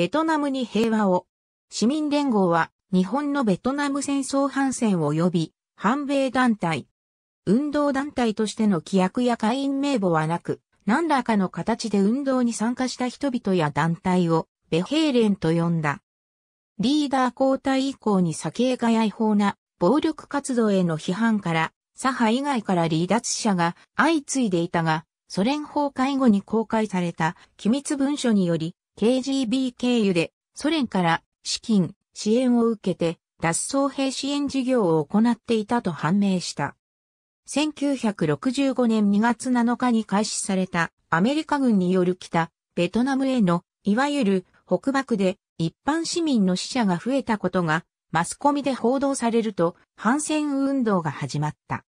ベトナムに平和を。市民連合は日本のベトナム戦争反戦及び反米団体。運動団体としての規約や会員名簿はなく、何らかの形で運動に参加した人々や団体を、ベヘーレンと呼んだ。リーダー交代以降に酒営が違法な暴力活動への批判から、左派以外から離脱者が相次いでいたが、ソ連崩壊後に公開された機密文書により、KGB 経由でソ連から資金、支援を受けて脱走兵支援事業を行っていたと判明した。1965年2月7日に開始されたアメリカ軍による北ベトナムへのいわゆる北爆で一般市民の死者が増えたことがマスコミで報道されると反戦運動が始まった。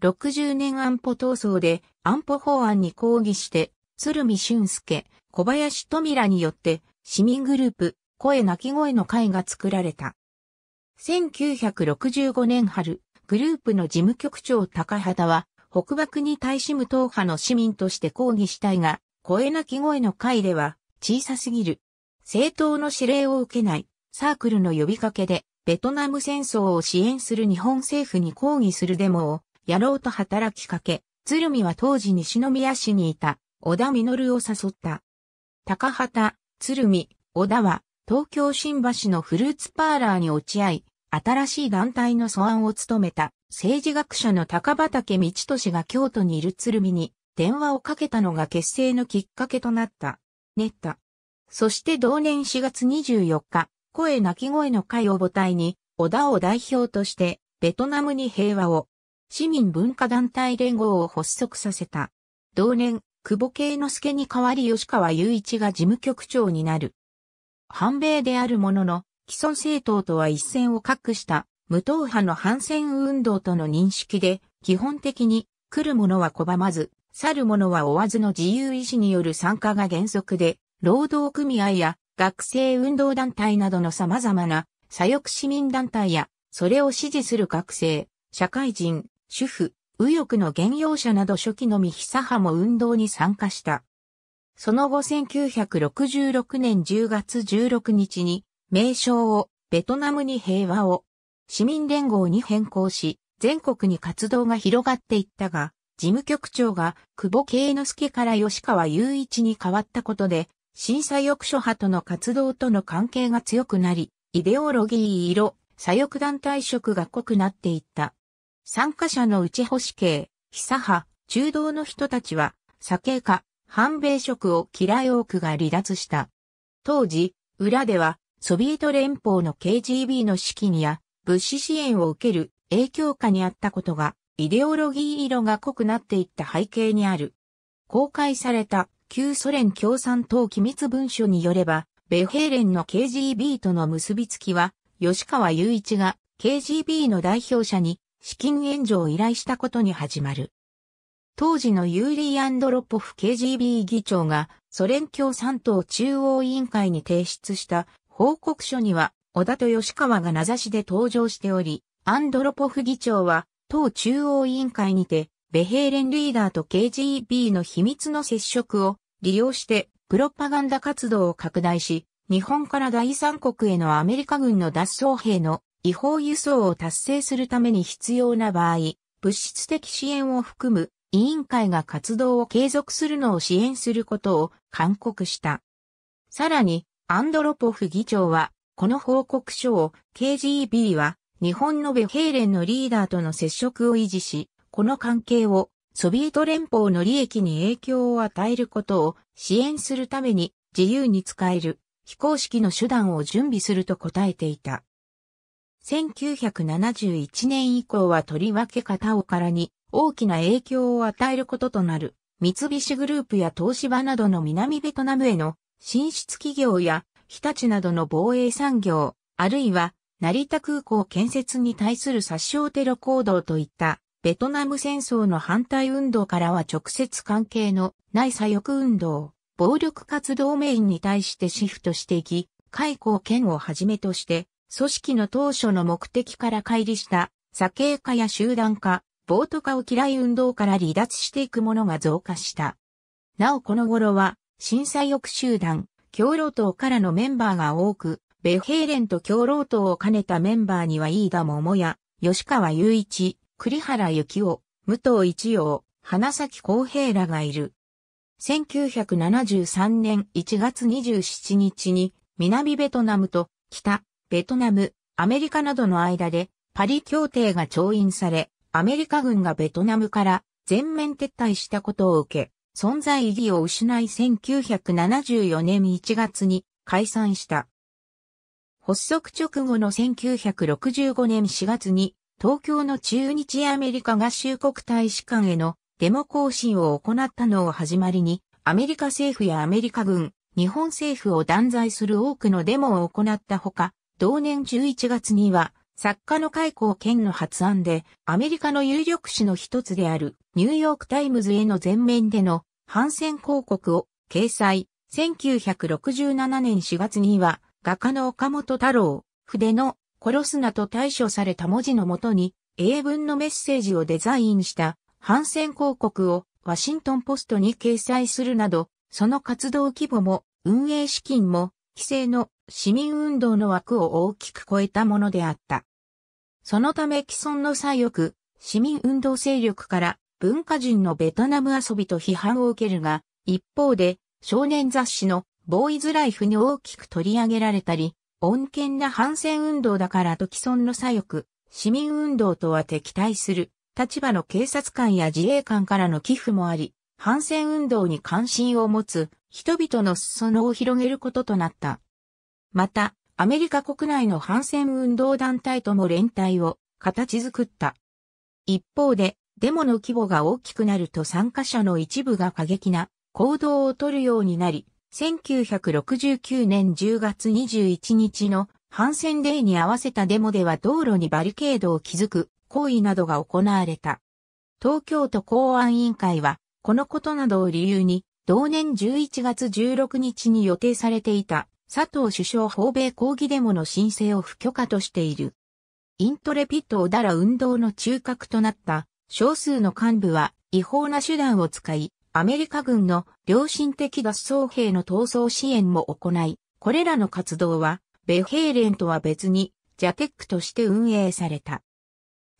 60年安保闘争で安保法案に抗議して鶴見俊介、小林らによって市民グループ、声泣き声の会が作られた。1965年春、グループの事務局長高畑は、北爆に対し無党派の市民として抗議したいが、声泣き声の会では、小さすぎる。政党の指令を受けない、サークルの呼びかけで、ベトナム戦争を支援する日本政府に抗議するデモを、やろうと働きかけ、鶴見は当時西宮市にいた、小田実を誘った。高畑、鶴見、小田は、東京新橋のフルーツパーラーに落ち合い、新しい団体の素案を務めた政治学者の高畑道俊が京都にいる鶴見に電話をかけたのが結成のきっかけとなった。ネッタ。そして同年4月24日、声泣き声の会を母体に、小田を代表として、ベトナムに平和を、市民文化団体連合を発足させた。同年、久保慶之助に代わり吉川雄一が事務局長になる。反米であるものの、既存政党とは一線を画した無党派の反戦運動との認識で、基本的に来る者は拒まず、去る者は追わずの自由意志による参加が原則で、労働組合や学生運動団体などの様々な左翼市民団体や、それを支持する学生、社会人、主婦、右翼の現用者など初期のヒ久派も運動に参加した。その後1966年10月16日に、名称をベトナムに平和を、市民連合に変更し、全国に活動が広がっていったが、事務局長が久保慶之助から吉川雄一に変わったことで、審査抑諸派との活動との関係が強くなり、イデオロギー色、左翼団体色が濃くなっていった。参加者の内保守系、久派、中道の人たちは、左傾化、反米色を嫌い多くが離脱した。当時、裏では、ソビエト連邦の KGB の資金や、物資支援を受ける影響下にあったことが、イデオロギー色が濃くなっていった背景にある。公開された旧ソ連共産党機密文書によれば、米兵連の KGB との結びつきは、吉川雄一が KGB の代表者に資金援助を依頼したことに始まる。当時のユーリー・アンドロポフ KGB 議長がソ連共産党中央委員会に提出した報告書には小田と吉川が名指しで登場しており、アンドロポフ議長は党中央委員会にてベヘーレンリーダーと KGB の秘密の接触を利用してプロパガンダ活動を拡大し、日本から第三国へのアメリカ軍の脱走兵の違法輸送を達成するために必要な場合、物質的支援を含む委員会が活動を継続するのを支援することを勧告した。さらに、アンドロポフ議長は、この報告書を KGB は日本のベヘーレンのリーダーとの接触を維持し、この関係をソビエト連邦の利益に影響を与えることを支援するために自由に使える非公式の手段を準備すると答えていた。1971年以降はとりわけ片岡らに大きな影響を与えることとなる、三菱グループや東芝などの南ベトナムへの進出企業や日立などの防衛産業、あるいは成田空港建設に対する殺傷テロ行動といったベトナム戦争の反対運動からは直接関係のない左翼運動、暴力活動メインに対してシフトしていき、解雇権をはじめとして組織の当初の目的から乖離した、左傾化や集団化、暴徒化を嫌い運動から離脱していく者が増加した。なおこの頃は、震災翼集団、共労党からのメンバーが多く、ベヘーレンと共労党を兼ねたメンバーには飯田桃や吉川雄一、栗原幸夫、武藤一陽、花咲公平らがいる。1973年1月27日に南ベトナムと北ベトナム、アメリカなどの間でパリ協定が調印され、アメリカ軍がベトナムから全面撤退したことを受け、存在意義を失い1974年1月に解散した。発足直後の1965年4月に東京の中日アメリカ合衆国大使館へのデモ行進を行ったのを始まりにアメリカ政府やアメリカ軍、日本政府を断罪する多くのデモを行ったほか、同年11月には、作家の開口県の発案で、アメリカの有力紙の一つである、ニューヨークタイムズへの全面での反戦広告を掲載。1967年4月には、画家の岡本太郎、筆の殺すなと対処された文字のもとに、英文のメッセージをデザインした反戦広告をワシントンポストに掲載するなど、その活動規模も運営資金も規制の市民運動の枠を大きく超えたものであった。そのため既存の左翼、市民運動勢力から文化人のベトナム遊びと批判を受けるが、一方で少年雑誌のボーイズライフに大きく取り上げられたり、穏健な反戦運動だからと既存の左翼、市民運動とは敵対する立場の警察官や自衛官からの寄付もあり、反戦運動に関心を持つ人々の裾野を広げることとなった。また、アメリカ国内の反戦運動団体とも連帯を形作った。一方で、デモの規模が大きくなると参加者の一部が過激な行動を取るようになり、1969年10月21日の反戦デーに合わせたデモでは道路にバリケードを築く行為などが行われた。東京都公安委員会はこのことなどを理由に、同年11月16日に予定されていた佐藤首相訪米抗議デモの申請を不許可としている。イントレピットをだら運動の中核となった少数の幹部は違法な手段を使い、アメリカ軍の良心的脱走兵の闘争支援も行い、これらの活動は、米兵連とは別に、ジャテックとして運営された。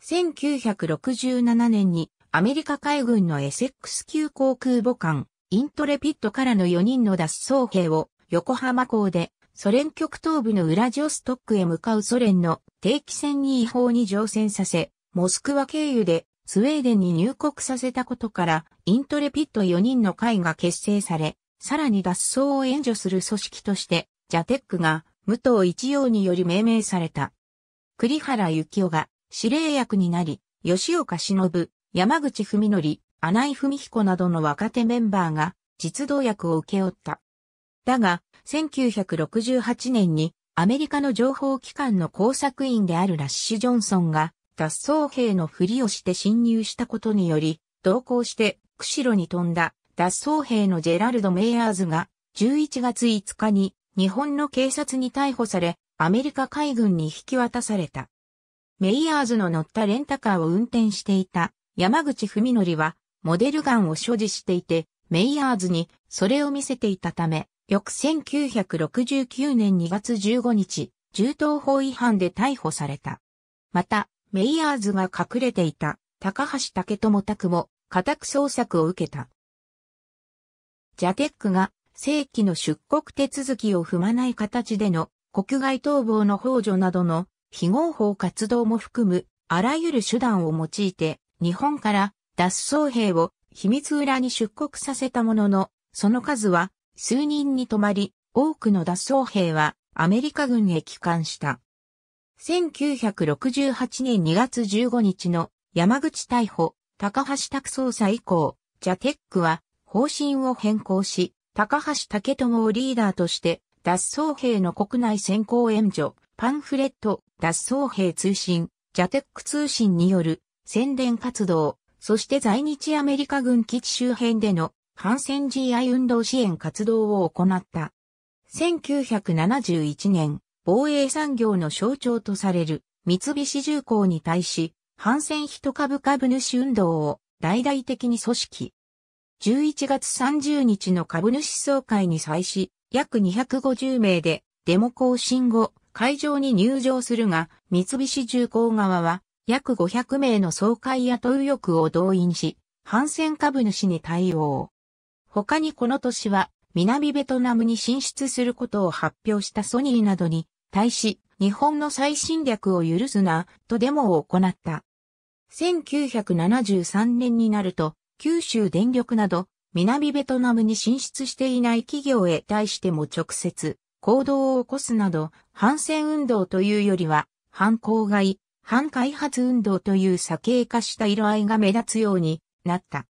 1967年にアメリカ海軍のエセックス級航空母艦、イントレピットからの4人の脱走兵を横浜港でソ連極東部のウラジオストックへ向かうソ連の定期船に違法に乗船させ、モスクワ経由でスウェーデンに入国させたことから、イントレピット4人の会が結成され、さらに脱走を援助する組織として、ジャテックが武藤一洋により命名された。栗原幸雄が司令役になり、吉岡忍、山口文則、穴井文彦などの若手メンバーが実動役を受け負った。だが、1968年にアメリカの情報機関の工作員であるラッシュ・ジョンソンが脱走兵のふりをして侵入したことにより、同行して釧路に飛んだ脱走兵のジェラルド・メイヤーズが11月5日に日本の警察に逮捕され、アメリカ海軍に引き渡された。メイヤーズの乗ったレンタカーを運転していた山口文則は、モデルガンを所持していて、メイヤーズにそれを見せていたため、翌1969年2月15日、銃刀法違反で逮捕された。また、メイヤーズが隠れていた高橋武智拓も家宅捜索を受けた。ジャテックが正規の出国手続きを踏まない形での国外逃亡の幇助などの非合法活動も含むあらゆる手段を用いて日本から脱走兵を秘密裏に出国させたものの、その数は数人に止まり、多くの脱走兵はアメリカ軍へ帰還した。1968年2月15日の山口逮捕、高橋拓捜査以降、ジャテックは方針を変更し、高橋武友をリーダーとして、脱走兵の国内先行援助、パンフレット、脱走兵通信、ジャテック通信による宣伝活動、そして在日アメリカ軍基地周辺での反戦 GI 運動支援活動を行った。1971年、防衛産業の象徴とされる三菱重工に対し、反戦一株株主運動を大々的に組織。11月30日の株主総会に際し、約250名でデモ行進後、会場に入場するが、三菱重工側は約500名の総会投与区を動員し、反戦株主に対応。他にこの年は、南ベトナムに進出することを発表したソニーなどに対し、日本の再侵略を許すな、とデモを行った。1973年になると、九州電力など、南ベトナムに進出していない企業へ対しても直接、行動を起こすなど、反戦運動というよりは、反抗外、反開発運動という左傾化した色合いが目立つようになった。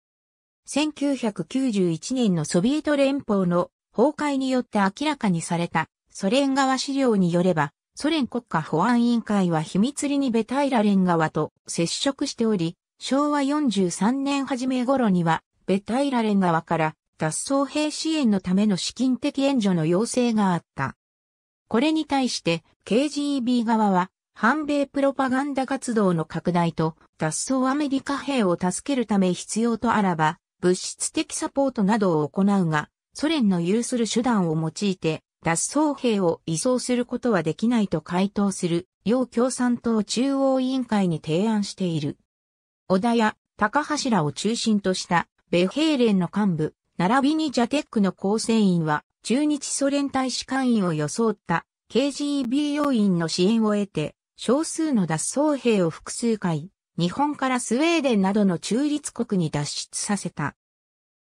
1991年のソビエト連邦の崩壊によって明らかにされたソ連側資料によれば、ソ連国家保安委員会は秘密裏にベタイラ連側と接触しており、昭和43年初め頃には、ベタイラ連側から脱走兵支援のための資金的援助の要請があった。これに対して KGB 側は反米プロパガンダ活動の拡大と脱走アメリカ兵を助けるため必要とあらば、物質的サポートなどを行うが、ソ連の有する手段を用いて、脱走兵を移送することはできないと回答する、要共産党中央委員会に提案している。小田や高橋らを中心とした米兵連の幹部、並びにジャテックの構成員は、中日ソ連大使館員を装った KGB 要員の支援を得て、少数の脱走兵を複数回、日本からスウェーデンなどの中立国に脱出させた。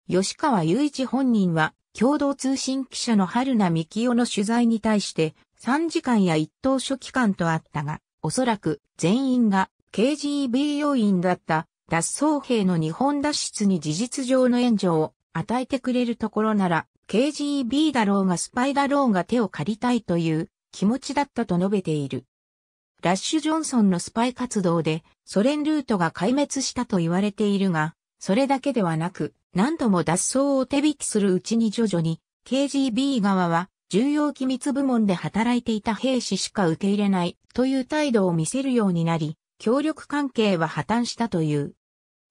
吉川雄一本人は、共同通信記者の春名幹夫の取材に対して、3時間や一等書期間とあったが、おそらく全員が KGB 要員だった脱走兵の日本脱出に事実上の援助を与えてくれるところなら、KGB だろうがスパイだろうが手を借りたいという気持ちだったと述べている。ラッシュ・ジョンソンのスパイ活動でソ連ルートが壊滅したと言われているが、それだけではなく、何度も脱走を手引きするうちに徐々に KGB 側は重要機密部門で働いていた兵士しか受け入れないという態度を見せるようになり、協力関係は破綻したという。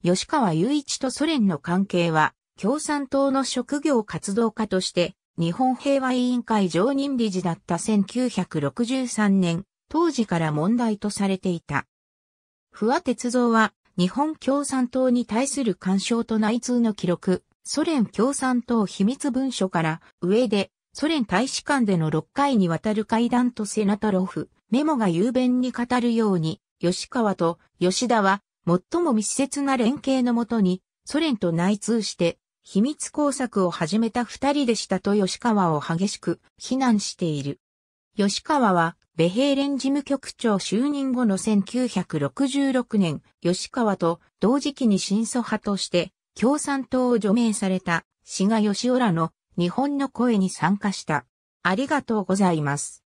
吉川雄一とソ連の関係は、共産党の職業活動家として、日本平和委員会常任理事だった1963年当時から問題とされていた。不破鉄道は日本共産党に対する干渉と内通の記録、ソ連共産党秘密文書から上でソ連大使館での6回にわたる会談とセナトロフ、メモが雄弁に語るように、吉川と吉田は最も密接な連携のもとにソ連と内通して秘密工作を始めた二人でしたと吉川を激しく非難している。吉川はベヘーレン事務局長就任後の1966年、吉川と同時期に新祖派として共産党を除名された志賀義浦らの日本の声に参加した。ありがとうございます。